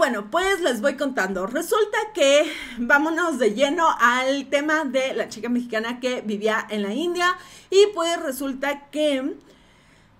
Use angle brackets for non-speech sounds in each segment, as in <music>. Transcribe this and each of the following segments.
bueno, pues les voy contando. Resulta que vámonos de lleno al tema de la chica mexicana que vivía en la India y pues resulta que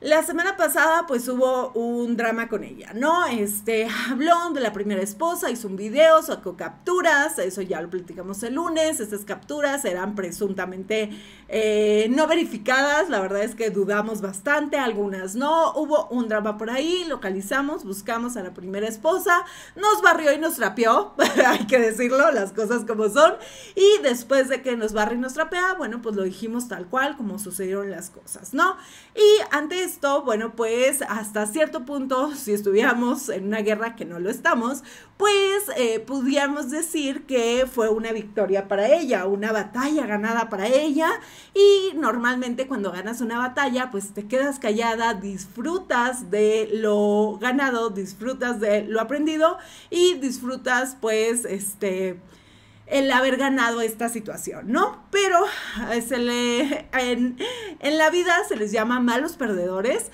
la semana pasada pues hubo un drama con ella, ¿no? Este, habló de la primera esposa, hizo un video, sacó capturas, eso ya lo platicamos el lunes, estas capturas eran presuntamente eh, no verificadas, la verdad es que dudamos bastante, algunas no, hubo un drama por ahí, localizamos, buscamos a la primera esposa, nos barrió y nos trapeó, <laughs> hay que decirlo, las cosas como son, y después de que nos barrió y nos trapea, bueno, pues lo dijimos tal cual, como sucedieron las cosas, ¿no? Y antes bueno, pues hasta cierto punto, si estuviéramos en una guerra que no lo estamos, pues eh, pudiéramos decir que fue una victoria para ella, una batalla ganada para ella. Y normalmente cuando ganas una batalla, pues te quedas callada, disfrutas de lo ganado, disfrutas de lo aprendido y disfrutas pues este el haber ganado esta situación, ¿no? Pero eh, se le, en, en la vida se les llama malos perdedores,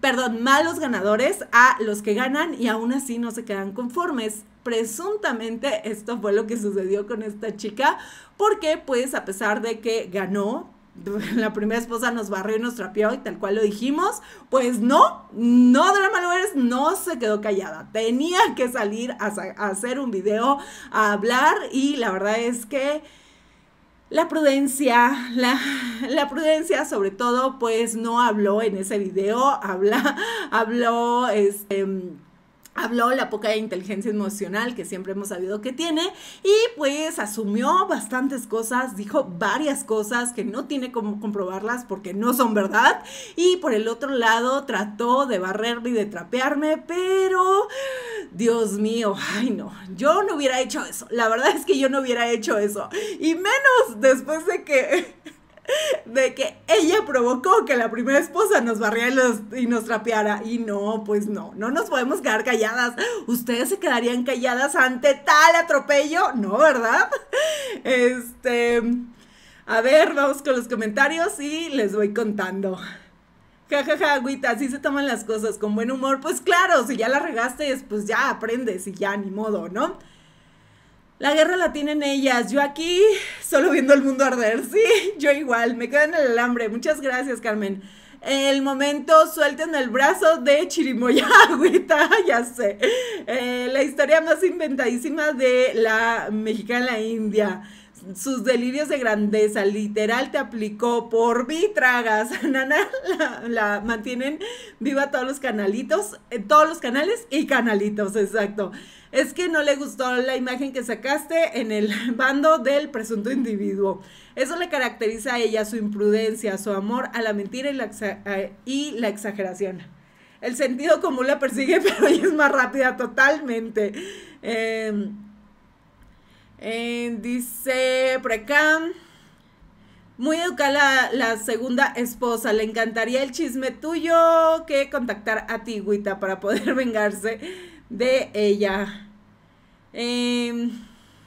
perdón, malos ganadores a los que ganan y aún así no se quedan conformes presuntamente esto fue lo que sucedió con esta chica, porque pues a pesar de que ganó, <laughs> la primera esposa nos barrió y nos trapeó y tal cual lo dijimos, pues no, no Drama Lovers no se quedó callada, tenía que salir a, hacer un video, a hablar y la verdad es que la prudencia, la, la prudencia sobre todo pues no habló en ese video, habla, <laughs> habló este habló la poca inteligencia emocional que siempre hemos sabido que tiene y pues asumió bastantes cosas, dijo varias cosas que no tiene como comprobarlas porque no son verdad y por el otro lado trató de barrerme y de trapearme, pero Dios mío, ay no, yo no hubiera hecho eso, la verdad es que yo no hubiera hecho eso y menos después de que <laughs> de que ella provocó que la primera esposa nos barriera y, nos trapeara. Y no, pues no, no nos podemos quedar calladas. ¿Ustedes se quedarían calladas ante tal atropello? No, ¿verdad? <laughs> Este, a ver, vamos con los comentarios y les voy contando. Ja, ja, ja, agüita, así se toman las cosas, con buen humor. Pues claro, si ya la regaste, pues ya aprendes y ya, ni modo, ¿no? La guerra la tienen ellas. Yo aquí solo viendo el mundo arder. Sí, yo igual. Me quedo en el alambre. Muchas gracias, Carmen. El momento suelten el brazo de Chirimoya <laughs> Agüita, ya sé. Eh, la historia más inventadísima de la mexicana India sus delirios de grandeza, literal te aplicó por vitragas... tragas, <laughs> Nana la, mantienen viva todos los canalitos, eh, todos los canales y canalitos, exacto. Es que no le gustó la imagen que sacaste en el <laughs> bando del presunto individuo. Eso le caracteriza a ella, su imprudencia, su amor a la mentira y la, exageración. El sentido común la persigue, <laughs> pero ella es más rápida totalmente. Em, eh, dice Precam, Muy educada la, segunda esposa. Le encantaría el chisme tuyo que contactar a ti, para poder <laughs> vengarse de ella. Em,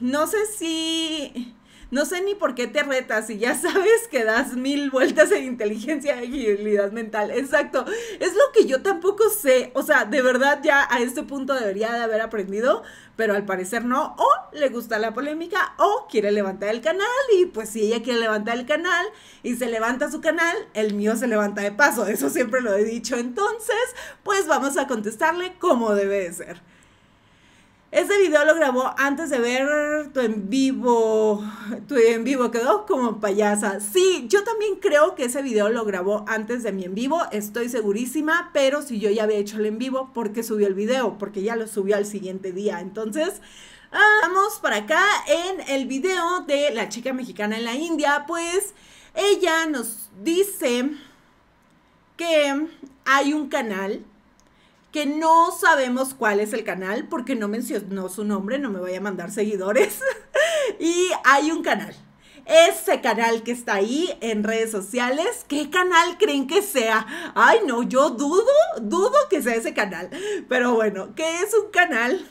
no sé si no sé ni por qué te retas y ya sabes que das mil vueltas en inteligencia y agilidad mental. Exacto. Es lo que yo tampoco sé. O sea, de verdad ya a este punto debería de haber aprendido, pero al parecer no. O le gusta la polémica o quiere levantar el canal y pues si ella quiere levantar el canal y se levanta su canal, el mío se levanta de paso. Eso siempre lo he dicho. Entonces, pues vamos a contestarle como debe de ser. Ese video lo grabó antes de ver tu en vivo. Tu en vivo quedó como payasa. Sí, yo también creo que ese video lo grabó antes de mi en vivo, estoy segurísima, pero si yo ya había hecho el en vivo, ¿por qué subió el video? Porque ya lo subió al siguiente día. Entonces, ah, vamos para acá en el video de la chica mexicana en la India. Pues ella nos dice que hay un canal que no sabemos cuál es el canal porque no mencionó su nombre, no me voy a mandar seguidores. <laughs> y hay un canal. Ese canal que está ahí en redes sociales, ¿qué canal creen que sea? Ay, no, yo dudo, dudo que sea ese canal. Pero bueno, que es un canal?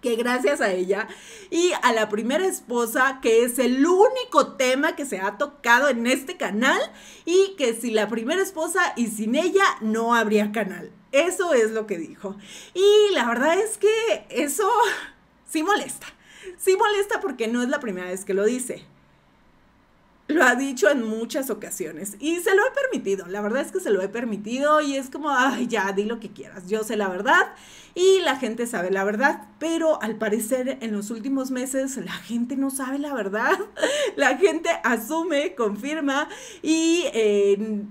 que gracias a ella y a la primera esposa, que es el único tema que se ha tocado en este canal y que sin la primera esposa y sin ella no habría canal. Eso es lo que dijo. Y la verdad es que eso <laughs> sí molesta. Sí molesta porque no es la primera vez que lo dice. Lo ha dicho en muchas ocasiones y se lo he permitido. La verdad es que se lo he permitido y es como, ay, ya, di lo que quieras. Yo sé la verdad y la gente sabe la verdad, pero al parecer en los últimos meses la gente no sabe la verdad. <laughs> La gente asume, confirma y... Eh,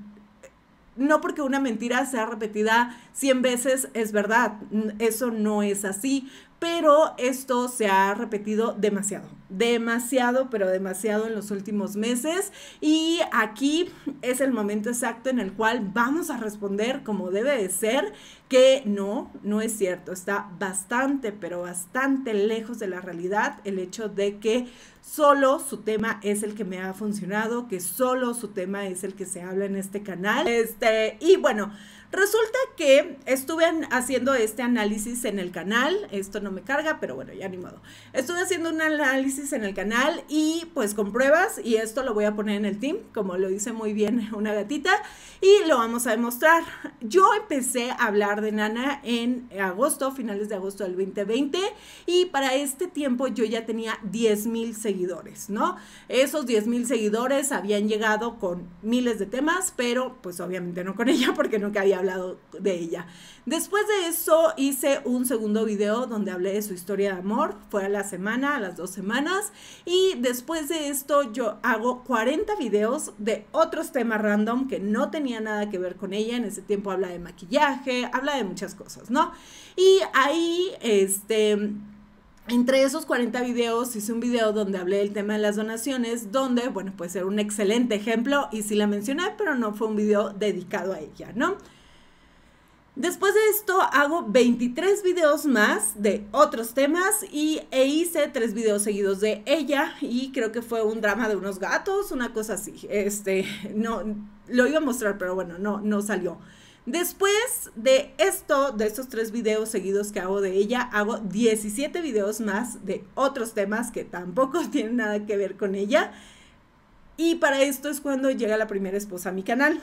no porque una mentira sea repetida 100 veces es verdad, eso no es así, pero esto se ha repetido demasiado, demasiado, pero demasiado en los últimos meses y aquí es el momento exacto en el cual vamos a responder como debe de ser que no, no es cierto, está bastante, pero bastante lejos de la realidad el hecho de que solo su tema es el que me ha funcionado, que solo su tema es el que se habla en este canal. Este, y bueno, Resulta que estuve haciendo este análisis en el canal, esto no me carga, pero bueno, ya ni modo. Estuve haciendo un análisis en el canal y pues con pruebas, y esto lo voy a poner en el team, como lo dice muy bien <laughs> una gatita, y lo vamos a demostrar. Yo empecé a hablar de Nana en agosto, finales de agosto del 2020, y para este tiempo yo ya tenía 10 mil seguidores, ¿no? Esos 10 mil seguidores habían llegado con miles de temas, pero pues obviamente no con ella porque nunca había hablado de ella. Después de eso hice un segundo video donde hablé de su historia de amor, fue a la semana, a las dos semanas, y después de esto yo hago 40 videos de otros temas random que no tenía nada que ver con ella, en ese tiempo habla de maquillaje, habla de muchas cosas, ¿no? Y ahí, este... Entre esos 40 videos hice un video donde hablé del tema de las donaciones, donde, bueno, puede ser un excelente ejemplo y sí la mencioné, pero no fue un video dedicado a ella, ¿no? Después de esto hago 23 videos más de otros temas y, e hice tres videos seguidos de ella y creo que fue un drama de unos gatos, una cosa así. Este, no, lo iba a mostrar, pero bueno, no, no salió. Después de esto, de estos tres videos seguidos que hago de ella, hago 17 videos más de otros temas que tampoco <laughs> tienen nada que ver con ella. Y para esto es cuando llega la primera esposa a mi canal.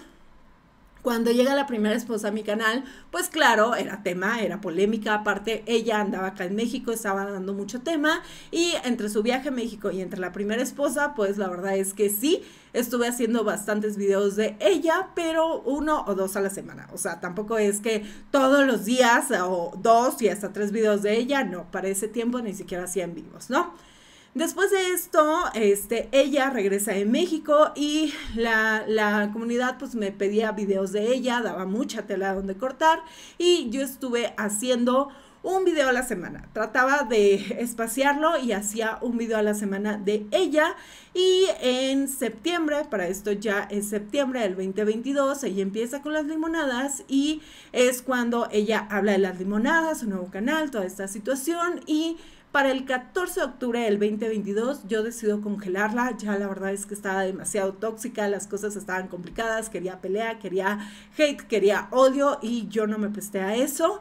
Cuando llega la primera esposa a mi canal, pues claro, era tema, era polémica. Aparte, ella andaba acá en México, estaba dando mucho tema. Y entre su viaje a México y entre la primera esposa, pues la verdad es que sí, estuve haciendo bastantes videos de ella, pero uno o dos a la semana. O sea, tampoco es que todos los días o dos y hasta tres videos de ella. No, para ese tiempo ni siquiera hacían vivos, ¿no? Después de esto, este, ella regresa en México y la, comunidad pues me pedía videos de ella, daba mucha tela donde cortar y yo estuve haciendo un video a la semana. Trataba de espaciarlo y hacía un video a la semana de ella. Y en septiembre, para esto ya es septiembre del 2022, ella empieza con las limonadas y es cuando ella habla de las limonadas, su nuevo canal, toda esta situación y para el 14 de octubre del 2022 yo decido congelarla, ya la verdad es que estaba demasiado tóxica, las cosas estaban complicadas, quería pelea, quería hate, quería odio y yo no me presté a eso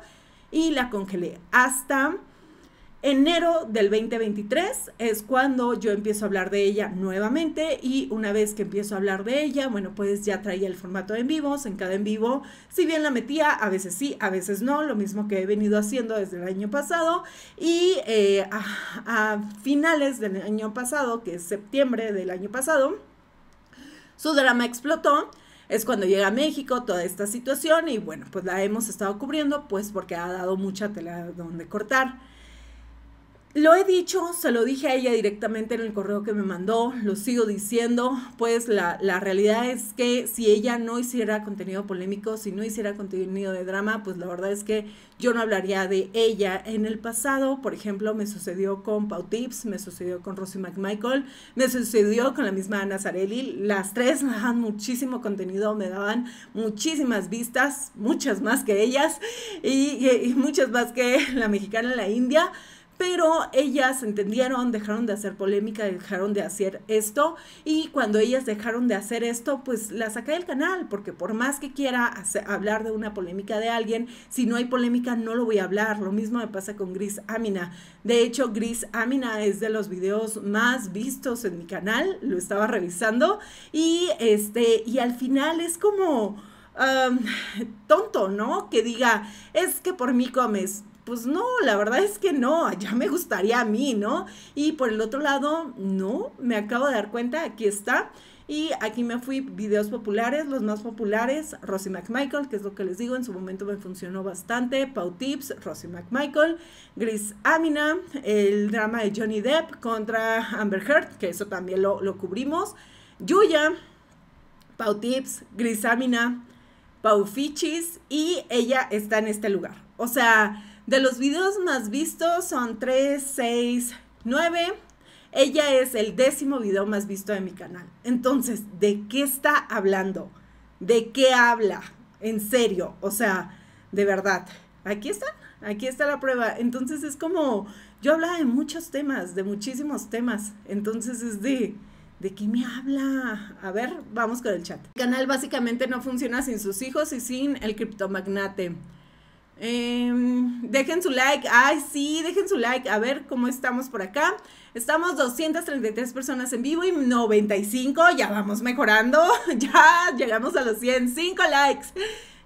y la congelé hasta Enero del 2023 es cuando yo empiezo a hablar de ella nuevamente y una vez que empiezo a hablar de ella, bueno, pues ya traía el formato en vivos, en cada en vivo, si bien la metía, a veces sí, a veces no, lo mismo que he venido haciendo desde el año pasado y eh, a finales del año pasado, que es septiembre del año pasado, su drama explotó es cuando llega a México toda esta situación y bueno, pues la hemos estado cubriendo pues porque ha dado mucha tela donde cortar. Lo he dicho, se lo dije a ella directamente en el correo que me mandó, lo sigo diciendo, pues la, realidad es que si ella no hiciera contenido polémico, si no hiciera contenido de drama, pues la verdad es que yo no hablaría de ella. En el pasado, por ejemplo, me sucedió con Pau Tips, me sucedió con Rosie McMichael, me sucedió con la misma Ana Zarelli, las tres me daban muchísimo contenido, me daban muchísimas vistas, muchas más que ellas y, y muchas más que la mexicana, la india pero ellas entendieron, dejaron de hacer polémica, dejaron de hacer esto y cuando ellas dejaron de hacer esto, pues la saqué del canal, porque por más que quiera hablar de una polémica de alguien, si no hay polémica no lo voy a hablar. Lo mismo me pasa con Gris Amina. De hecho, Gris Amina es de los videos más vistos en mi canal, lo estaba revisando y este y al final es como tonto, ¿no? Que diga, es que por mí comes pues no, la verdad es que no, <laughs> ya me gustaría a mí, ¿no? Y por el otro lado, no, me acabo de dar cuenta, aquí está. Y aquí me fui videos populares, los más populares, Rosy McMichael, que es lo que les digo, en su momento me funcionó bastante, Pau Tips, Rosy McMichael, Gris Amina, el drama de Johnny Depp contra Amber Heard, que eso también lo, lo cubrimos, Yuya, Pau Tips, Gris Amina, Pau Fichis, y ella está en este lugar. O sea, de los videos más vistos son 3, 6, 9. Ella es el décimo video más visto de mi canal. Entonces, ¿de qué está hablando? ¿De qué habla? En serio, o sea, de verdad. Aquí está, aquí está la prueba. Entonces es como, yo hablaba de muchos temas, de muchísimos temas. Entonces es de, ¿De qué me habla? A ver, vamos con el chat. El canal básicamente no funciona sin sus hijos y sin el criptomagnate. Em, dejen su like, ay sí, dejen su like, a ver cómo estamos por acá. Estamos 233 personas en vivo y 95, ya vamos mejorando, <laughs> ya llegamos a los 105 likes.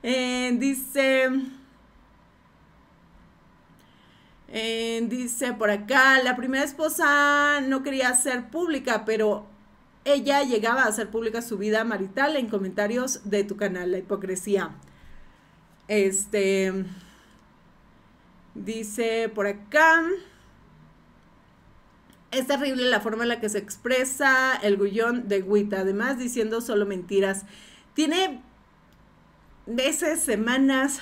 Eh, dice... Eh, dice por acá, la primera esposa no quería ser pública, pero ella llegaba a hacer pública su vida marital en comentarios de tu canal, la hipocresía. Este. Dice por acá. Es terrible la forma en la que se expresa el gullón de Guita además diciendo solo mentiras. Tiene veces, semanas,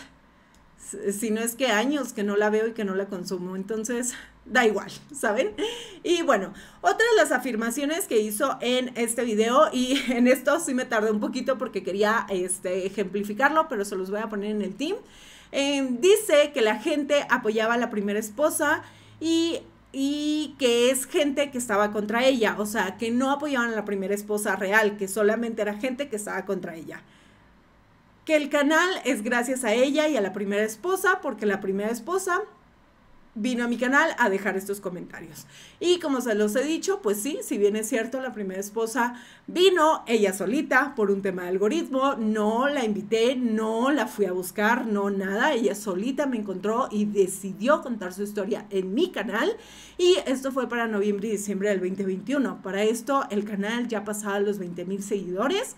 si no es que años que no la veo y que no la consumo. Entonces, da igual, <laughs> ¿saben? Y bueno, otra de las afirmaciones que hizo en este video, y <laughs> en esto sí me tardé un poquito porque quería este, ejemplificarlo, pero se los voy a poner en el team, em, dice que la gente apoyaba a la primera esposa y, y que es gente que estaba contra ella, o sea, que no apoyaban a la primera esposa real, que solamente era gente que estaba contra ella que el canal es gracias a ella y a la primera esposa, porque la primera esposa vino a mi canal a dejar estos comentarios. Y como se los he dicho, pues sí, si bien es cierto, la primera esposa vino ella solita por un tema de algoritmo, no la invité, no la fui a buscar, no nada, ella solita me encontró y decidió contar su historia en mi canal. Y esto fue para noviembre y diciembre del 2021. Para esto el canal ya pasaba los 20 mil seguidores.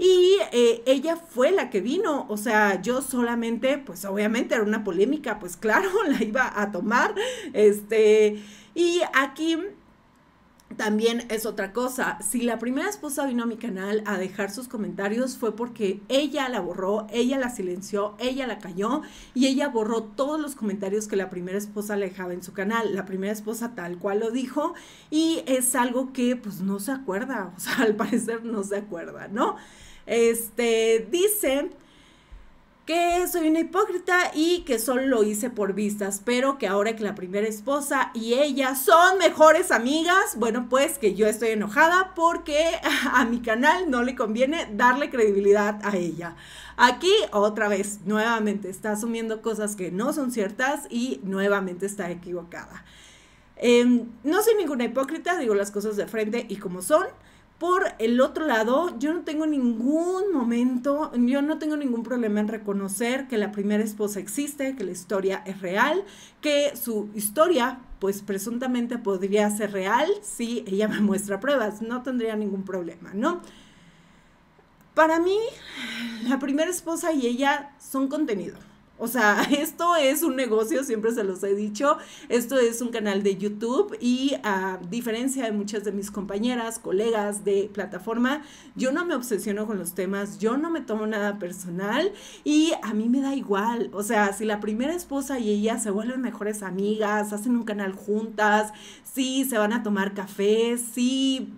Y eh, ella fue la que vino, o sea, yo solamente, pues obviamente era una polémica, pues claro, <laughs> la iba a tomar, este, y aquí también es otra cosa, si la primera esposa vino a mi canal a dejar sus comentarios fue porque ella la borró, ella la silenció, ella la cayó y ella borró todos los comentarios que la primera esposa le dejaba en su canal. La primera esposa tal cual lo dijo y es algo que pues no se acuerda, <laughs> o sea, al parecer no se acuerda, ¿no? Este, dice que soy una hipócrita y que solo lo hice por vistas, pero que ahora que la primera esposa y ella son mejores amigas, bueno, pues que yo estoy enojada porque <laughs> a mi canal no le conviene darle credibilidad a ella. Aquí otra vez, nuevamente está asumiendo cosas que no son ciertas y nuevamente está equivocada. Em, no soy ninguna hipócrita, digo las cosas de frente y como son. Por el otro lado, yo no tengo ningún momento, yo no tengo ningún problema en reconocer que la primera esposa existe, que la historia es real, que su historia, pues presuntamente podría ser real si ella me muestra pruebas, no tendría ningún problema, ¿no? Para mí, la primera esposa y ella son contenido. O sea, <laughs> esto es un negocio, siempre se los he dicho. Esto es un canal de YouTube y a diferencia de muchas de mis compañeras, colegas de plataforma, yo no me obsesiono con los temas, yo no me tomo nada personal y a mí me da igual. O sea, si la primera esposa y ella se vuelven mejores amigas, hacen un canal juntas, si se van a tomar café, sí,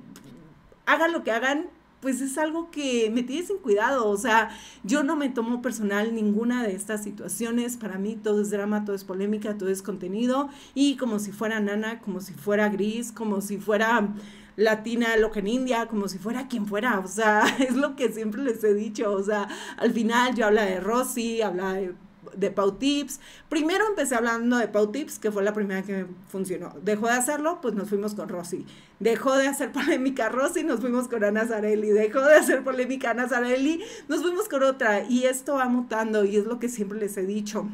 hagan lo que hagan, pues es algo que me tiene sin cuidado. O sea, yo no me tomo personal ninguna de estas situaciones. Para mí todo es drama, todo es polémica, todo es contenido. Y como si fuera nana, como si fuera gris, como si fuera latina, que en India, como si fuera quien fuera, o sea, <laughs> es lo que siempre les he dicho, o sea, al final yo habla de Rosy, habla de de Pau Tips. Primero empecé hablando de Pau Tips, que fue la primera que funcionó. Dejó de hacerlo, pues nos fuimos con Rosy. Dejó de hacer <laughs> polémica Rosy, nos fuimos con Ana Zarelli. Dejó de hacer polémica Ana Zarelli, nos fuimos con otra. Y esto va mutando y es lo que siempre les he dicho.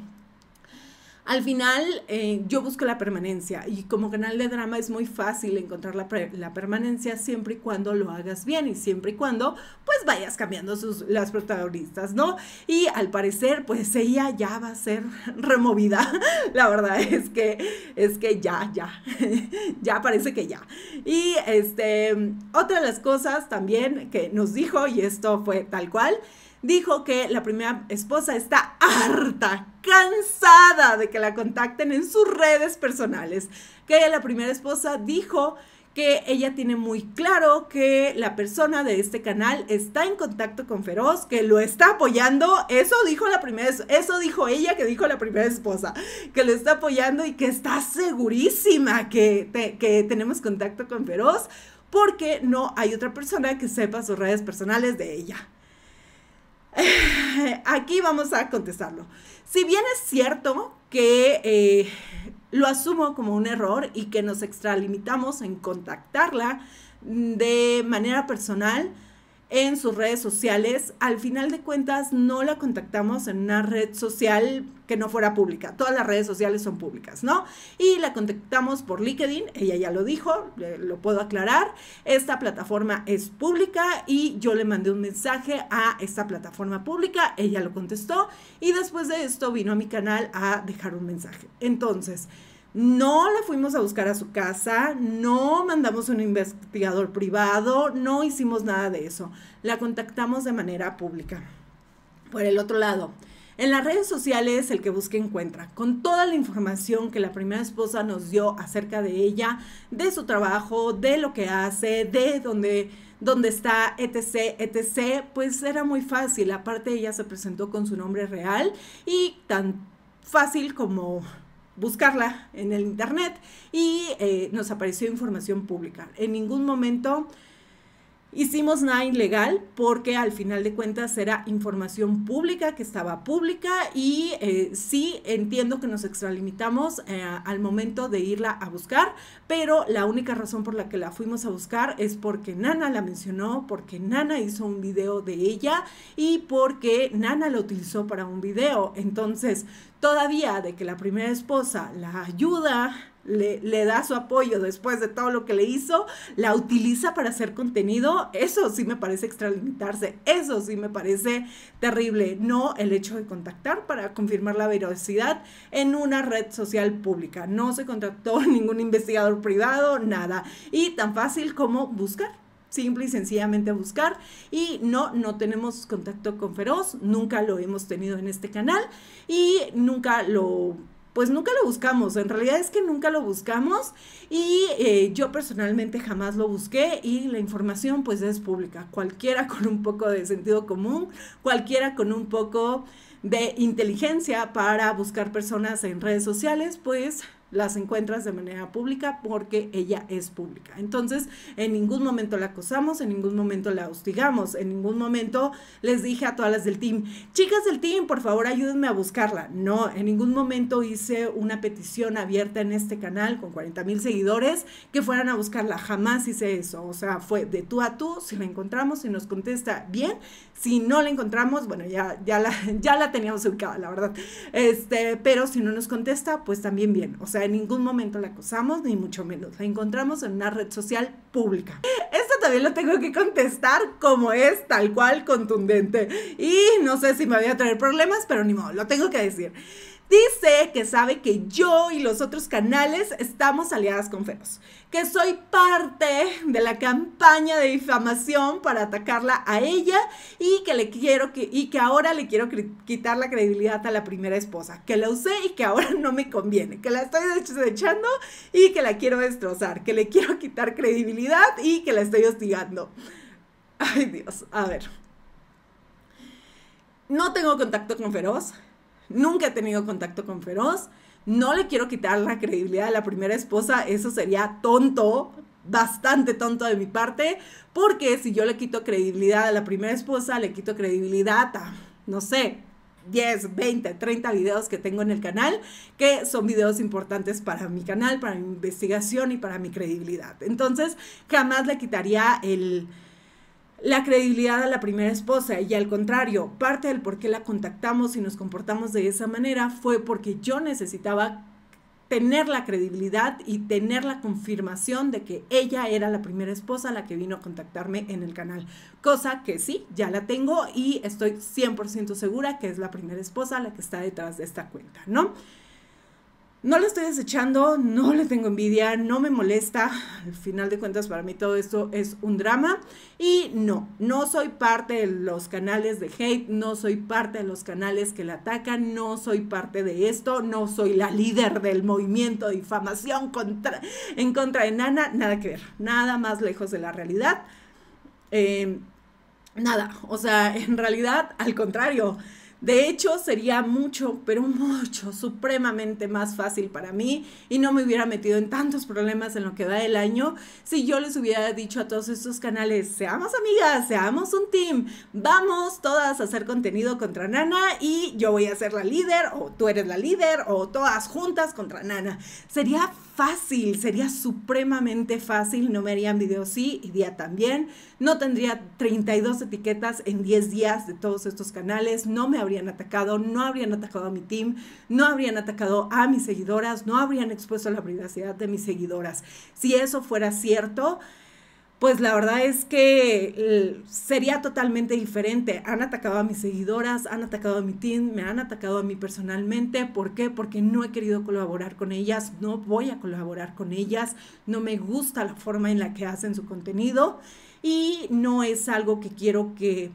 Al final, eh, yo busco la permanencia y como canal de drama es muy fácil encontrar la, permanencia siempre y cuando lo hagas bien y siempre y cuando pues vayas cambiando sus, las protagonistas, ¿no? Y al parecer, pues ella ya va a ser <laughs> removida. <laughs> la verdad es que, es que ya, ya, <laughs> ya parece que ya. Y este, otra de las cosas también que nos dijo, y esto fue tal cual, dijo que la primera esposa está harta, cansada de que la contacten en sus redes personales. Que la primera esposa dijo que ella tiene muy claro que la persona de este canal está en contacto con Feroz, que lo está apoyando. Eso dijo la primera, eso dijo ella que dijo la primera esposa, que lo está apoyando y que está segurísima que tenemos contacto con Feroz porque no hay otra persona que sepa sus redes personales de ella. <laughs> Aquí vamos a contestarlo. Si bien es cierto que eh, lo asumo como un error y que nos extralimitamos en contactarla de manera personal, en sus redes sociales. Al final de cuentas, no la contactamos en una red social que no fuera pública. Todas las redes sociales son públicas, ¿no? Y la contactamos por LinkedIn, ella ya lo dijo, lo puedo aclarar. Esta plataforma es pública y yo le mandé un mensaje a esta plataforma pública, ella lo contestó y después de esto vino a mi canal a dejar un mensaje. Entonces, no la fuimos a buscar a su casa, no mandamos un investigador privado, no hicimos nada de eso. La contactamos de manera pública. Por el otro lado, en las redes sociales el que busque encuentra, con toda la información que la primera esposa nos dio acerca de ella, de su trabajo, de lo que hace, de dónde, dónde está, etc., etc., pues era muy fácil. Aparte ella se presentó con su nombre real y tan fácil como buscarla en el Internet y eh, nos apareció información pública. En ningún momento hicimos nada ilegal porque al final de cuentas era información pública que estaba pública y eh, sí entiendo que nos extralimitamos eh, al momento de irla a buscar, pero la única razón por la que la fuimos a buscar es porque Nana la mencionó, porque Nana hizo un video de ella y porque Nana la utilizó para un video. Entonces, todavía de que la primera esposa la ayuda le, da su apoyo después de todo lo que le hizo, la utiliza para hacer contenido, eso sí me parece extralimitarse, eso sí me parece terrible, no el hecho de contactar para confirmar la veracidad en una red social pública. No se contactó <laughs> ningún investigador privado, nada. Y tan fácil como buscar simple y sencillamente buscar. Y no, no tenemos contacto con Feroz, nunca lo hemos tenido en este canal y nunca lo pues nunca lo buscamos. En realidad es que nunca lo buscamos y eh, yo personalmente jamás lo busqué y la información pues es pública. Cualquiera con un poco de sentido común, cualquiera con un poco de inteligencia para buscar personas en redes sociales, pues las encuentras de manera pública porque ella es pública. Entonces, en ningún momento la acosamos, en ningún momento la hostigamos, en ningún momento les dije a todas las del team, chicas del team, por favor ayúdenme a buscarla. No, en ningún momento hice una petición abierta en este canal con 40 mil seguidores que fueran a buscarla. Jamás hice eso. O sea, fue de tú a tú, si la encontramos, si nos contesta bien, si no la encontramos, bueno, ya, ya, la, <laughs> ya la teníamos ubicada, la verdad. Este, pero si no nos contesta, pues también bien. O sea, en ningún momento la acusamos, ni mucho menos. La encontramos en una red social pública. Esto también lo tengo que contestar como es, tal cual, contundente. Y no sé si me voy a traer problemas, pero ni modo, lo tengo que decir. Dice que sabe que yo y los otros canales estamos aliadas con Feroz. que soy parte de la campaña de difamación para atacarla a ella y que le quiero que, y que ahora le quiero quitar la credibilidad a la primera esposa, que la usé y que ahora no me conviene, que la estoy desechando y que la quiero destrozar, que le quiero quitar credibilidad y que la estoy hostigando. Ay Dios, a ver. No tengo contacto con Feroz Nunca he tenido contacto con Feroz. No le quiero quitar la credibilidad a la primera esposa. Eso sería tonto, bastante tonto de mi parte. Porque si yo le quito credibilidad a la primera esposa, le quito credibilidad a, no sé, 10, 20, 30 videos que tengo en el canal, que son videos importantes para mi canal, para mi investigación y para mi credibilidad. Entonces, jamás le quitaría el la credibilidad a la primera esposa y al contrario, parte del por qué la contactamos y nos comportamos de esa manera fue porque yo necesitaba tener la credibilidad y tener la confirmación de que ella era la primera esposa la que vino a contactarme en el canal, cosa que sí, ya la tengo y estoy 100% segura que es la primera esposa la que está detrás de esta cuenta, ¿no? No la estoy desechando, no le tengo envidia, no me molesta. Al final de cuentas, para mí todo esto es un drama. Y no, no soy parte de los canales de hate, no soy parte de los canales que la atacan, no soy parte de esto, no soy la líder del movimiento de difamación contra, en contra de Nana. Nada que ver, nada más lejos de la realidad. Em, nada, o sea, en realidad, al contrario de hecho, sería mucho, pero mucho, supremamente más fácil para mí y no me hubiera metido en tantos problemas en lo que va el año si yo les hubiera dicho a todos estos canales, seamos amigas, seamos un team, vamos todas a hacer contenido contra Nana y yo voy a ser la líder o tú eres la líder o todas juntas contra Nana. Sería fácil, sería supremamente fácil, no me harían videos y día también, no tendría 32 etiquetas en 10 días de todos estos canales, no me habrían atacado, no habrían atacado a mi team, no habrían atacado a mis seguidoras, no habrían expuesto la privacidad de mis seguidoras. Si eso fuera cierto, pues la verdad es que eh, sería totalmente diferente. Han atacado a mis seguidoras, han atacado a mi team, me han atacado a mí personalmente. ¿Por qué? Porque no he querido colaborar con ellas, no voy a colaborar con ellas, no me gusta la forma en la que hacen su contenido y no es algo que quiero que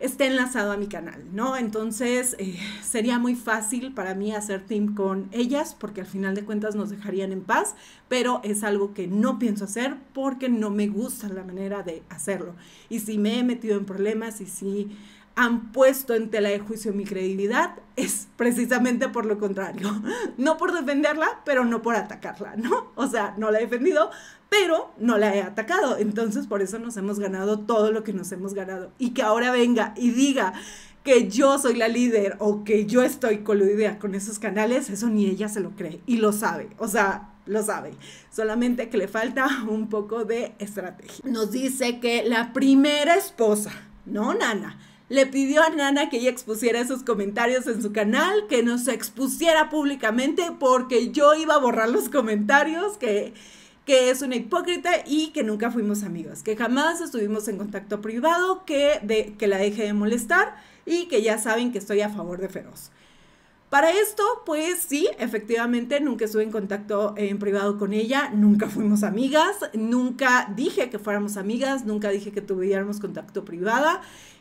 esté enlazado a mi canal, ¿no? Entonces eh, <laughs> sería muy fácil para mí hacer team con ellas porque al final de cuentas nos dejarían en paz, pero es algo que no pienso hacer porque no me gusta la manera de hacerlo. Y si me he metido en problemas y si han puesto en tela de juicio mi credibilidad, es precisamente por lo contrario. <laughs> No por defenderla, pero no por atacarla, ¿no? O sea, no la he defendido, pero no la he atacado. Entonces por eso nos hemos ganado todo lo que nos hemos ganado. Y que ahora venga y diga que yo soy la líder o que yo estoy coludida con esos canales, eso ni ella se lo cree y lo sabe. O sea, lo sabe. Solamente que le falta un poco de estrategia. Nos dice que la primera esposa, no Nana, le pidió a Nana que ella expusiera esos comentarios en su canal, que nos expusiera públicamente porque yo iba a borrar los comentarios que que es una hipócrita y que nunca fuimos amigas, que jamás estuvimos en contacto privado, que, de, que la deje de molestar y que ya saben que estoy a favor de Feroz. Para esto, pues sí, efectivamente, nunca estuve en contacto en privado con ella, nunca fuimos amigas, nunca dije que fuéramos amigas, nunca dije que tuviéramos contacto privado,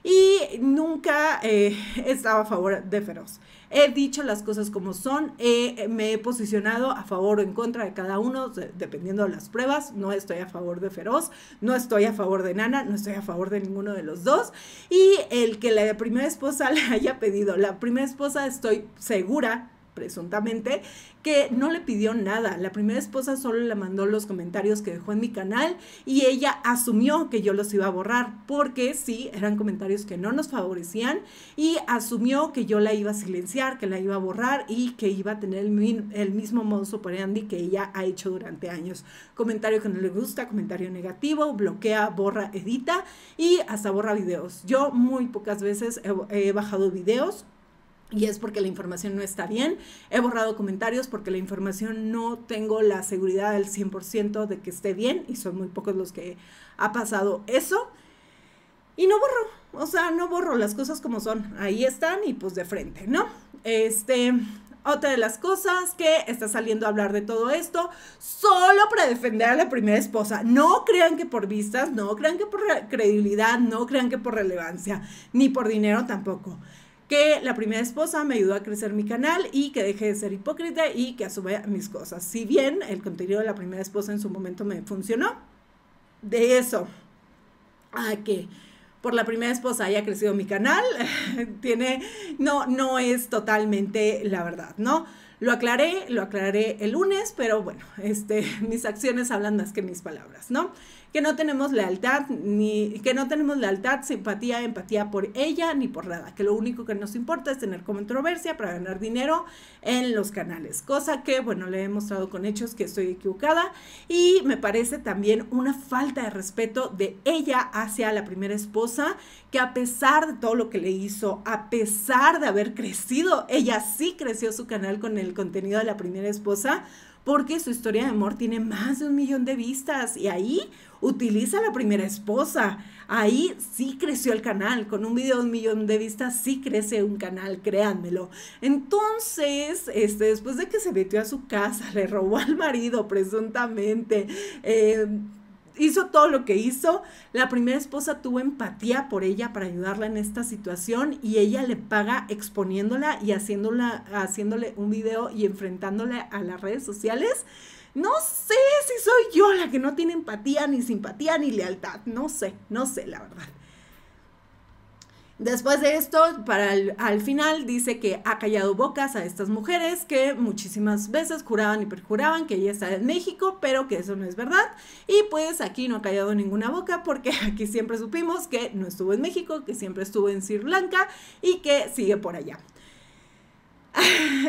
y nunca eh, estaba a favor de Feroz. He dicho las cosas como son, eh, me he posicionado a favor o en contra de cada uno, dependiendo de las pruebas. No estoy a favor de Feroz, no estoy a favor de Nana, no estoy a favor de ninguno de los dos. Y el que la primera esposa <laughs> le haya pedido, la primera esposa estoy segura presuntamente, que no le pidió nada. La primera esposa solo le mandó los comentarios que dejó en mi canal y ella asumió que yo los iba a borrar, porque sí, eran comentarios que no nos favorecían y asumió que yo la iba a silenciar, que la iba a borrar y que iba a tener el, mismo mismo modus Andy que ella ha hecho durante años. Comentario que no le gusta, comentario negativo, bloquea, borra, edita y hasta borra videos. Yo muy pocas veces he bajado videos y es porque la información no está bien. He borrado comentarios porque la información no tengo la seguridad al 100% de que esté bien y son muy pocos los que ha pasado eso. Y no borro, o sea, no borro las cosas como son. Ahí están y pues de frente, ¿no? Este, otra de las cosas que está saliendo a hablar de todo esto, solo para defender a la primera esposa. No crean que por vistas, no crean que por credibilidad, no crean que por relevancia, ni por dinero tampoco que la primera esposa me ayudó a crecer mi canal y que dejé de ser hipócrita y que sube mis cosas. Si bien el contenido de la primera esposa en su momento me funcionó, de eso a que por la primera esposa haya crecido mi canal, <laughs> tiene, no, no es totalmente la verdad, ¿no? Lo aclaré, lo aclaré el lunes, pero bueno, este, <laughs> mis acciones hablan más que mis palabras, ¿no? que no tenemos lealtad, ni que no tenemos lealtad, simpatía, empatía por ella, ni por nada, que lo único que nos importa es tener controversia para ganar dinero en los canales, cosa que, bueno, le he mostrado con hechos que estoy equivocada y me parece también una falta de respeto de ella hacia la primera esposa, que a pesar de todo lo que le hizo, a pesar de haber crecido, ella sí creció su canal con el contenido de la primera esposa, porque su historia de amor tiene más de un millón de vistas y ahí utiliza la primera esposa. Ahí sí creció el canal, con un video de un millón de vistas sí crece un canal, créanmelo. Entonces, este, después de que se metió a su casa, <laughs> le robó al marido presuntamente, eh, hizo todo lo que hizo. La primera esposa tuvo empatía por ella para ayudarla en esta situación y ella le paga exponiéndola y haciéndola, haciéndole un video y enfrentándole a las redes sociales. No sé si soy yo la que no tiene empatía, ni simpatía, ni lealtad. No sé, no sé, la verdad. Después de esto, para al final dice que ha callado bocas a estas mujeres que muchísimas veces juraban y perjuraban que ella está en México, pero que eso no es verdad. Y pues aquí no ha callado ninguna boca porque <laughs> aquí siempre supimos que no estuvo en México, que siempre estuvo en Sri Lanka y que sigue por allá. <laughs>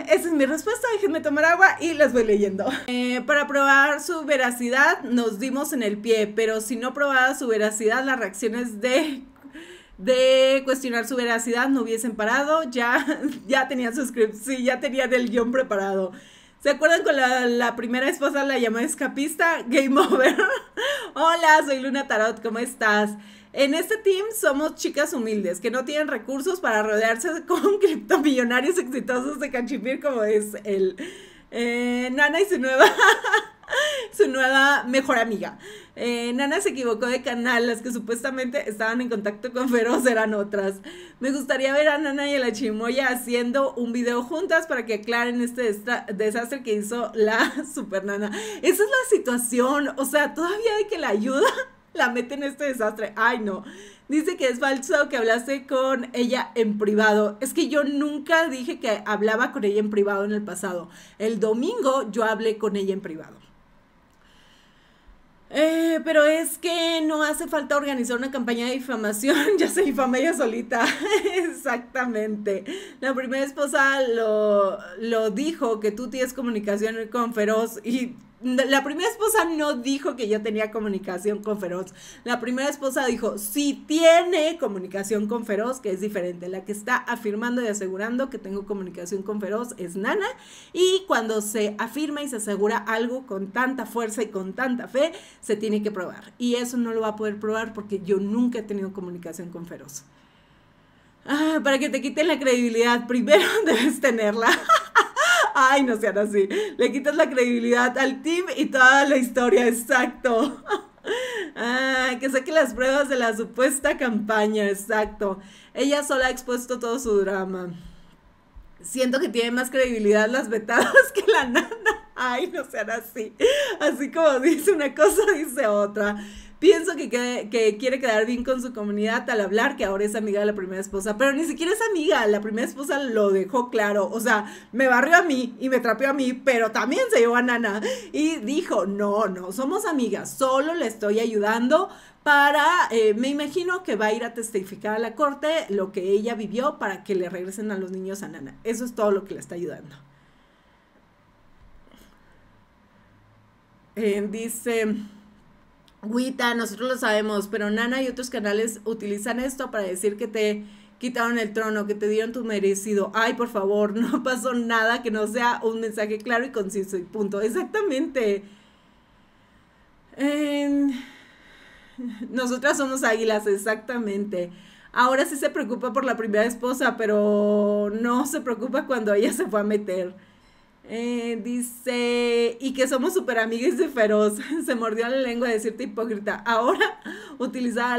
Esa es mi respuesta, déjenme tomar agua y las voy leyendo. Eh, para probar su veracidad nos dimos en el pie, pero si no probaba su veracidad, las reacciones de de cuestionar su veracidad no hubiesen parado, ya, <laughs> ya tenían sus script, sí, ya tenían el guión preparado. ¿Se acuerdan con la, primera esposa la llamó escapista? Game <laughs> over. Hola, soy Luna Tarot, ¿cómo estás? En este team somos chicas humildes que no tienen recursos para rodearse <laughs> con criptomillonarios exitosos de Canchipir como es el eh, Nana y su nueva su nueva mejor amiga. Eh, nana se equivocó de canal, las que supuestamente estaban en contacto con Feroz eran otras. Me gustaría ver a Nana y a la Chimoya haciendo un video juntas para que aclaren este desastre que hizo la <laughs> Super Nana. Esa es la situación, o sea, todavía de que la ayuda <laughs> la mete en este desastre. Ay, no. Dice que es falso que hablaste con ella en privado. Es que yo nunca dije que hablaba con ella en privado en el pasado. El domingo yo hablé con ella en privado. Eh, pero es que no hace falta organizar una campaña de difamación, <laughs> ya se difamé yo solita. <laughs> Exactamente. La primera esposa lo, lo dijo que tú tienes comunicación con Feroz y la primera esposa no dijo que yo tenía comunicación con Feroz. La primera esposa dijo, si tiene comunicación con Feroz, que es diferente. La que está afirmando y asegurando que tengo comunicación con Feroz es Nana. Y cuando se afirma y se asegura algo con tanta fuerza y con tanta fe, se tiene que probar. Y eso no lo va a poder probar porque yo nunca he tenido comunicación con Feroz. Ah, para que te quiten la credibilidad, primero <laughs> debes tenerla. Ay, no sean así. Le quitas la credibilidad al team y toda la historia, exacto. Ah, <laughs> que saque las pruebas de la supuesta campaña, exacto. Ella sola ha expuesto todo su drama. Siento que tiene más credibilidad las vetadas <laughs> que la nana. Ay, no sean así. Así como dice una cosa, dice otra pienso que, quiere quedar bien con su comunidad al hablar que ahora es amiga de la primera esposa, pero ni siquiera es amiga, la primera esposa lo dejó claro, o sea, me barrió a mí y me trapeó a mí, pero también se llevó a Nana y dijo, no, no, somos amigas, solo le estoy ayudando para, eh, me imagino que va a ir a testificar a la corte lo que ella vivió para que le regresen a los niños a Nana, eso es todo lo que le está ayudando. Eh, dice... Guita, nosotros lo sabemos, pero Nana y otros canales utilizan esto para decir que te quitaron el trono, que te dieron tu merecido. Ay, por favor, <laughs> no pasó nada que no sea un mensaje claro y conciso y punto. Exactamente. nosotras somos águilas, exactamente. Ahora sí se preocupa por la primera esposa, pero no se preocupa cuando ella se fue a meter. Eh, dice, y que somos súper amigas de feroz. <laughs> Se mordió la lengua de decirte hipócrita. Ahora <laughs> utiliza a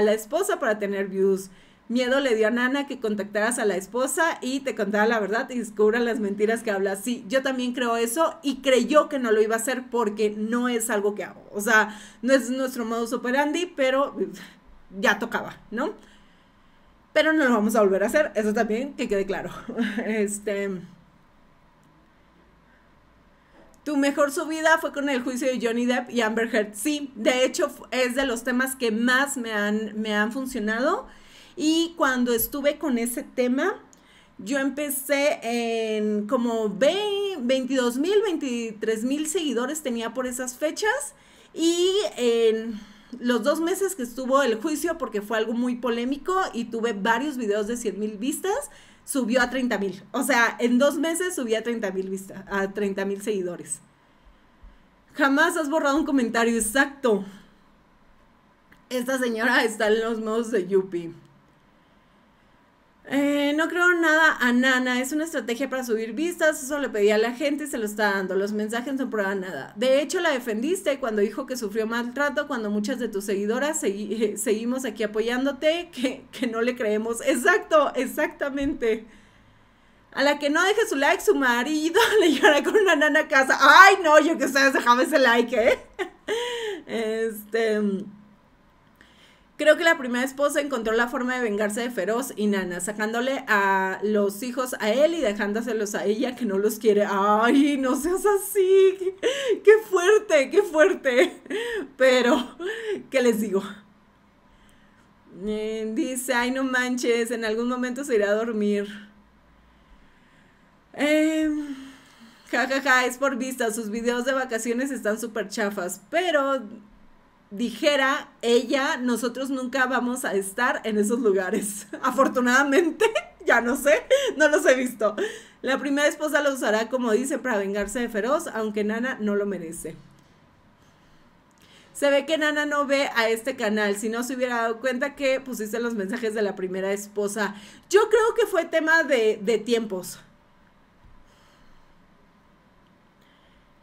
la, esposa para tener views. Miedo le dio a Nana que contactaras a la esposa y te contara la verdad y descubra las mentiras que hablas. Sí, yo también creo eso y creyó que no lo iba a hacer porque no es algo que hago. O sea, no es nuestro modo super Andy, pero <laughs> ya tocaba, ¿no? Pero no lo vamos a volver a hacer, eso también que quede claro. Este. Tu mejor subida fue con el juicio de Johnny Depp y Amber Heard. Sí, de hecho es de los temas que más me han, me han funcionado. Y cuando estuve con ese tema, yo empecé en como 22 mil, 23 mil seguidores tenía por esas fechas. Y en los dos meses que estuvo el juicio, porque fue algo muy polémico y tuve varios videos de 100 mil vistas, subió a 30 mil. O sea, en dos meses subió a 30 mil vistas, a 30 mil seguidores. Jamás has borrado un comentario exacto. Esta señora está en los modos de Yupi eh, no creo nada a Nana, es una estrategia para subir vistas, eso le pedí a la gente y se lo está dando, los mensajes no prueban nada. De hecho, la defendiste cuando dijo que sufrió maltrato, cuando muchas de tus seguidoras <laughs> eh, seguimos aquí apoyándote, que, que no le creemos. Exacto, exactamente. A la que no deje su like, su marido <laughs> le llora con una nana a casa. Ay, no, yo que sabes dejaba ese like, ¿eh? <laughs> Este... Creo que la primera esposa encontró la forma de vengarse de Feroz y Nana, sacándole a los hijos a él y dejándoselos a ella que no los quiere. Ay, no seas así. Qué, fuerte, qué fuerte. Pero, ¿qué les digo? Eh, dice, ay, no manches, en algún momento se irá a dormir. Em, ja, ja, ja, es por vista, sus videos de vacaciones están súper chafas, pero dijera ella, nosotros nunca vamos a estar en esos lugares. <laughs> Afortunadamente, <laughs> ya no sé, no los he visto. La primera esposa lo usará, como dice, para vengarse de Feroz, aunque Nana no lo merece. Se ve que Nana no ve a este canal, si no se hubiera dado cuenta que pusiste los mensajes de la primera esposa. Yo creo que fue tema de, de tiempos.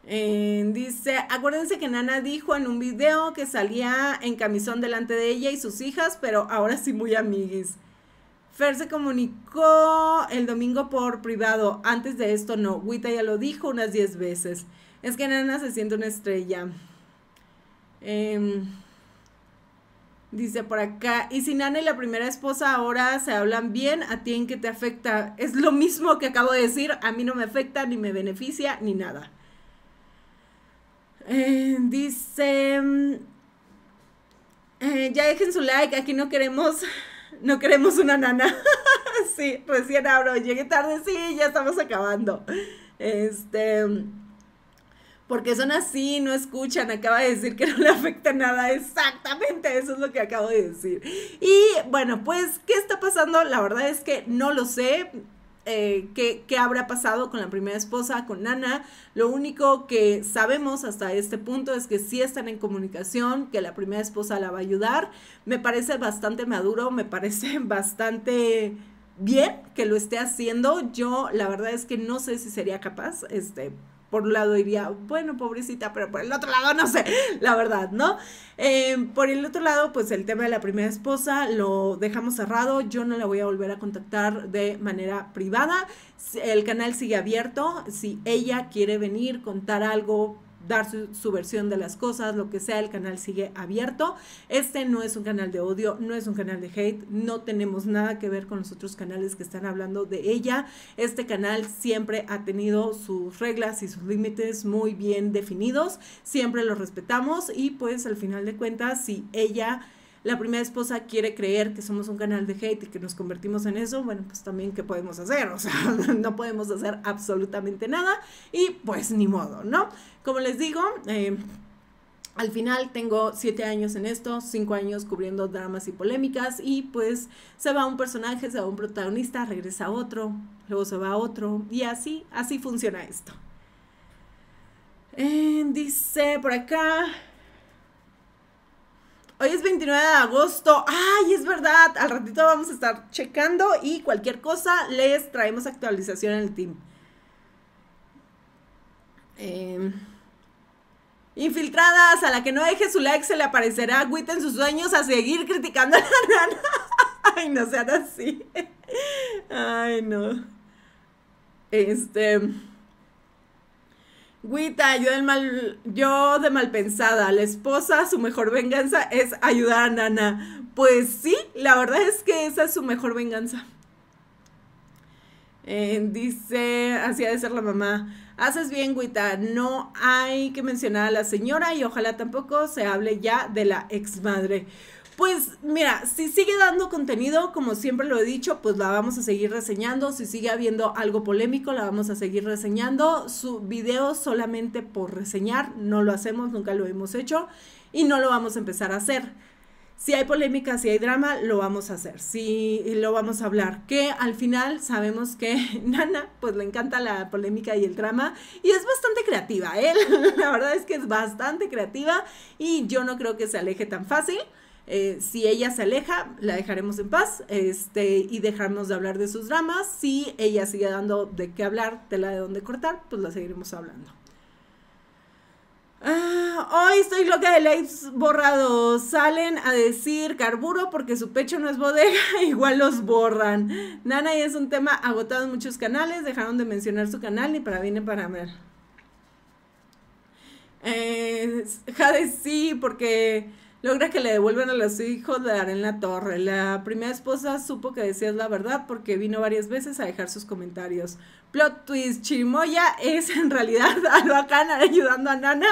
Eh, dice, acuérdense que Nana dijo en un video que salía en camisón delante de ella y sus hijas, pero ahora sí muy amiguis. Fer se comunicó el domingo por privado. Antes de esto no. Wita ya lo dijo unas 10 veces. Es que Nana se siente una estrella. Em, dice por acá, y si Nana y la primera esposa ahora se hablan bien, ¿a ti en qué te afecta? Es lo mismo que acabo de decir, a mí no me afecta, ni me beneficia, ni nada. Eh, dice, mm, eh, ya dejen su like, aquí no queremos, <laughs> no queremos una nana. <laughs> sí, recién abro, llegué tarde, sí, ya estamos acabando. Este, porque son así, no escuchan, acaba de decir que no le afecta nada, exactamente, eso es lo que acabo de decir. Y bueno, pues, ¿qué está pasando? La verdad es que no lo sé, eh, qué, qué, habrá pasado con la primera esposa, con Nana. Lo único que sabemos hasta este punto es que sí están en comunicación, que la primera esposa la va a ayudar. Me parece bastante maduro, me parece <laughs> bastante bien que lo esté haciendo. Yo la verdad es que no sé si sería capaz, este, por un lado diría, bueno, pobrecita, pero por el otro lado no sé, la verdad, ¿no? Eh, por el otro lado, pues el tema de la primera esposa lo dejamos cerrado, yo no la voy a volver a contactar de manera privada, el canal sigue abierto, si ella quiere venir, contar algo dar su, versión de las cosas, lo que sea, el canal sigue abierto. Este no es un canal de odio, no es un canal de hate, no tenemos nada que ver con los otros canales que están hablando de ella. Este canal siempre ha tenido sus reglas y sus límites muy bien definidos, siempre los respetamos y pues al final de cuentas, si ella la primera esposa quiere creer que somos un canal de hate y que nos convertimos en eso, bueno, pues también, ¿qué podemos hacer? O sea, <laughs> no podemos hacer absolutamente nada y pues ni modo, ¿no? Como les digo, em, al final tengo siete años en esto, cinco años cubriendo dramas y polémicas y pues se va un personaje, se va un protagonista, regresa otro, luego se va otro y así, así funciona esto. Em, dice por acá, Hoy es 29 de agosto. ¡Ay, es verdad! Al ratito vamos a estar checando y cualquier cosa les traemos actualización en el team. Em, infiltradas, a la que no deje su like se le aparecerá agüita en sus sueños a seguir criticando a la nana. <laughs> Ay, no sean así. Ay, no. Este. Guita, yo, mal, yo de mal pensada, la esposa, su mejor venganza es ayudar a Nana. Pues sí, la verdad es que esa es su mejor venganza. Eh, dice, así ha de ser la mamá. Haces bien, Guita, no hay que mencionar a la señora y ojalá tampoco se hable ya de la exmadre. Pues mira, si sigue dando contenido, como siempre lo he dicho, pues la vamos a seguir reseñando. Si sigue habiendo algo polémico, la vamos a seguir reseñando. Su video solamente por reseñar, no lo hacemos, nunca lo hemos hecho y no lo vamos a empezar a hacer. Si hay polémica, si hay drama, lo vamos a hacer, si lo vamos a hablar. Que al final sabemos que <laughs> Nana, pues le encanta la polémica y el drama y es bastante creativa, ¿eh? <laughs> La verdad es que es bastante creativa y yo no creo que se aleje tan fácil. Eh, si ella se aleja, la dejaremos en paz este, y dejarnos de hablar de sus dramas. Si ella sigue dando de qué hablar, tela de dónde cortar, pues la seguiremos hablando. hoy ah, estoy loca de lives borrados. Salen a decir carburo porque su pecho no es bodega, <laughs> igual los borran. Nana y es un tema agotado en muchos canales, dejaron de mencionar su canal y para bien ni para ver. Eh, Jade sí, porque logra que le devuelvan a los hijos de en la torre. La primera esposa supo que decías la verdad porque vino varias veces a dejar sus comentarios. Plot twist, Chirimoya es en realidad <laughs> Albacana ayudando a Nana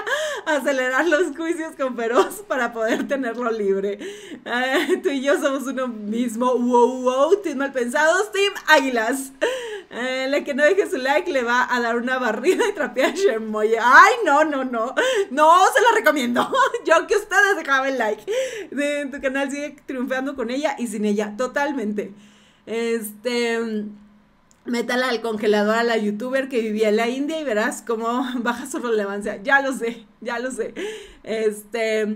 a acelerar los juicios con Feroz para poder tenerlo libre. Eh, tú y yo somos uno mismo. Wow, wow, team mal pensado, team águilas. Eh, la que no deje su like le va a dar una barrida y trapear Shermoye. Ay, no, no, no. No, se lo recomiendo. <laughs> Yo que ustedes dejaban like. tu canal sigue triunfando con ella y sin ella. Totalmente. Este. Métala al congelador a la youtuber que vivía en la India y verás cómo <laughs> baja su relevancia. Ya lo sé, ya lo sé. Este.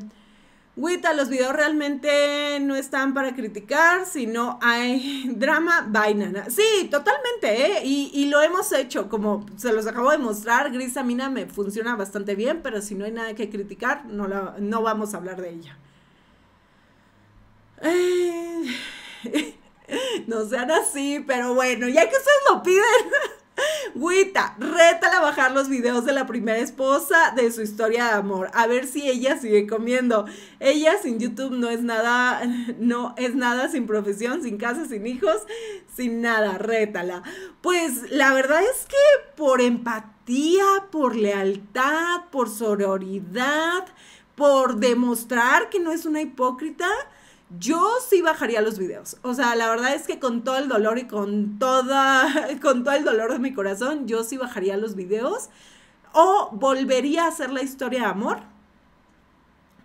Güita, los videos realmente no están para criticar, sino hay <laughs> drama, vaina. Sí, totalmente, ¿eh? Y, lo hemos hecho, como se los acabo de mostrar, Gris Mina me funciona bastante bien, pero si no hay nada que criticar, no, no vamos a hablar de ella. Eh, <laughs> no sean así, pero bueno, ya que ustedes lo piden. <laughs> Güita, rétala a bajar los videos de la primera esposa de su historia de amor, a ver si ella sigue comiendo. Ella sin YouTube no es nada, <laughs> no es nada sin profesión, sin casa, sin hijos, sin nada, rétala. Pues la verdad es que por empatía, por lealtad, por sororidad, por demostrar que no es una hipócrita, yo sí bajaría los videos. O sea, la verdad es que con todo el dolor y con toda, <laughs> con todo el dolor de mi corazón, yo sí bajaría los videos. O volvería a hacer la historia de amor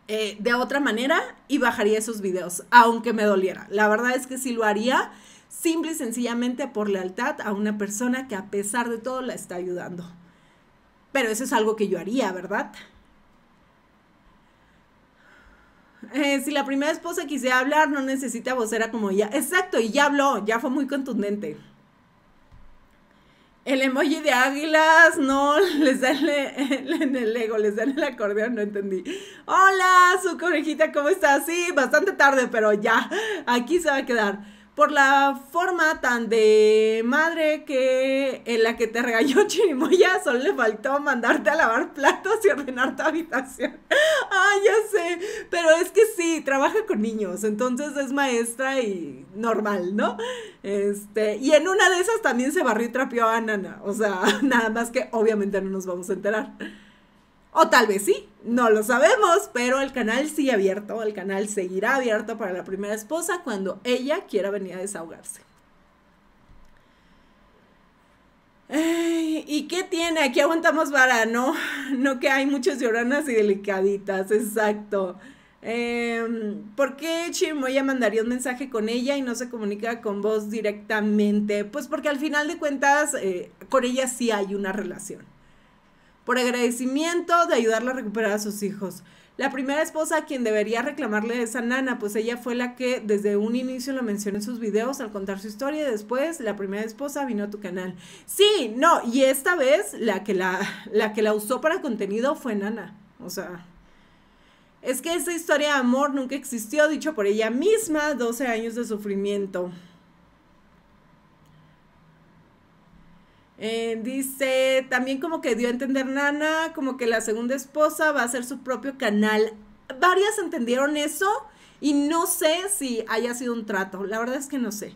eh, de otra manera y bajaría esos videos, aunque me doliera. La verdad es que sí lo haría, simple y sencillamente por lealtad a una persona que a pesar de todo la está ayudando. Pero eso es algo que yo haría, ¿verdad? Eh, si la primera esposa quise hablar, no necesita vocera como ella. Exacto, y ya habló, ya fue muy contundente. El emoji de águilas, no, <laughs> les dan en el ego, les dan el acordeón, no entendí. Hola, su conejita, ¿cómo está? Sí, bastante tarde, pero ya, aquí se va a quedar por la forma tan de madre que en la que te regañó <laughs> Chirimoya, solo le faltó mandarte a lavar platos y ordenar tu habitación. ¡Ay, <laughs> ah, ya sé, pero es que sí, trabaja con niños, entonces es maestra y normal, ¿no? Este, y en una de esas también se barrió y trapeó a Nana, o sea, <laughs> nada más que obviamente no nos vamos a enterar. O tal vez sí, no lo sabemos, pero el canal sigue abierto, el canal seguirá abierto para la primera esposa cuando ella quiera venir a desahogarse. ¿Y qué tiene? Aquí aguantamos vara, ¿no? <laughs> No que hay muchas lloronas y delicaditas, exacto. Em, ¿Por qué Chimoya mandaría un mensaje con ella y no se comunica con vos directamente? Pues porque al final de cuentas, eh, con ella sí hay una relación por agradecimiento de ayudarla a recuperar a sus hijos. La primera esposa a quien debería reclamarle es a Nana, pues ella fue la que desde un inicio lo mencionó en sus videos al contar su historia y después la primera esposa vino a tu canal. Sí, no, y esta vez la que la, la, que la usó para contenido fue Nana. O sea, es que esa historia de amor nunca existió, dicho por ella misma, 12 años de sufrimiento. Eh, dice, también como que dio a entender Nana, como que la segunda esposa va a hacer su propio canal. Varias entendieron eso y no sé si haya sido un trato. La verdad es que no sé.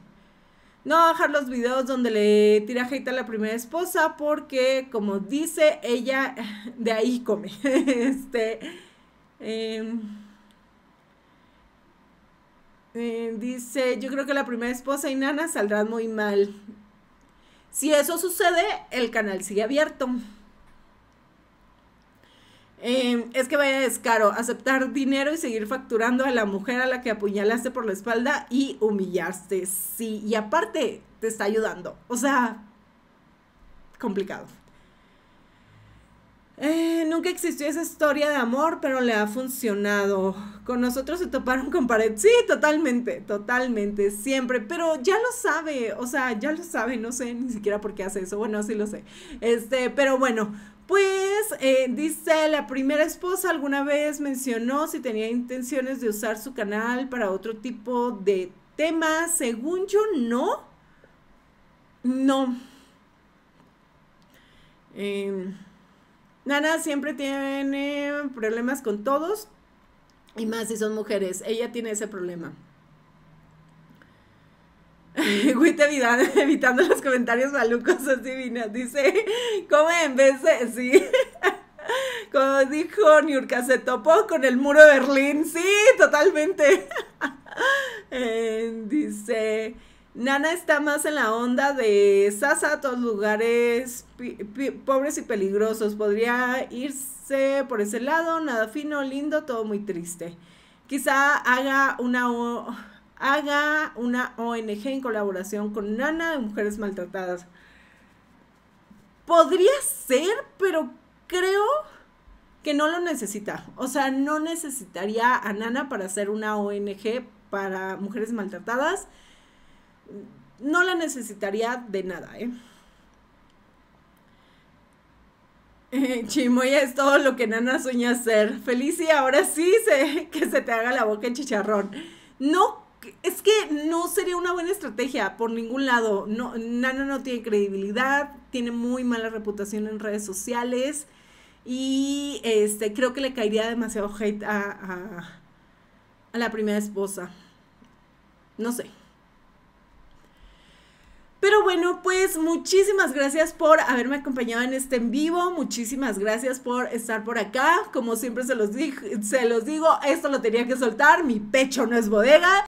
No voy a dejar los videos donde le tira hate a la primera esposa porque, como dice ella, <laughs> de ahí come. <laughs> este... Em, eh, dice, yo creo que la primera esposa y Nana saldrán muy mal. Si eso sucede, el canal sigue abierto. Em, es que vaya descaro, aceptar dinero y seguir facturando a la mujer a la que apuñalaste por la espalda y humillaste. Sí, y aparte te está ayudando. O sea, complicado. Eh, nunca existió esa historia de amor, pero le ha funcionado. Con nosotros se toparon con pared. Sí, totalmente, totalmente, siempre. Pero ya lo sabe, o sea, ya lo sabe, no sé ni siquiera por qué hace eso. Bueno, sí lo sé. Este, pero bueno, pues eh, dice, la primera esposa alguna vez mencionó si tenía intenciones de usar su canal para otro tipo de temas. Según yo, no. No. Eh, Nana siempre tiene problemas con todos y más si son mujeres. Ella tiene ese problema. <laughs> <laughs> evitando los comentarios malucos, es divina. Dice, come en vez de. Sí. <laughs> Como dijo Niurka, se topó con el muro de Berlín. Sí, totalmente. Eh, dice. Nana está más en la onda de Sasa a todos lugares pobres y peligrosos. Podría irse por ese lado, nada fino, lindo, todo muy triste. Quizá haga una, haga una ONG en colaboración con Nana de Mujeres Maltratadas. Podría ser, pero creo que no lo necesita. O sea, no necesitaría a Nana para hacer una ONG para mujeres maltratadas no la necesitaría de nada, ¿eh? eh Chimoya es todo lo que Nana sueña hacer. Felicia, ahora sí sé que se te haga la boca en chicharrón. No, es que no sería una buena estrategia por ningún lado. No, Nana no tiene credibilidad, tiene muy mala reputación en redes sociales y este, creo que le caería demasiado hate a la primera esposa. No sé. Pero bueno, pues muchísimas gracias por haberme acompañado en este en vivo. Muchísimas gracias por estar por acá. Como siempre se los, se los digo, esto lo tenía que soltar. Mi pecho no es bodega.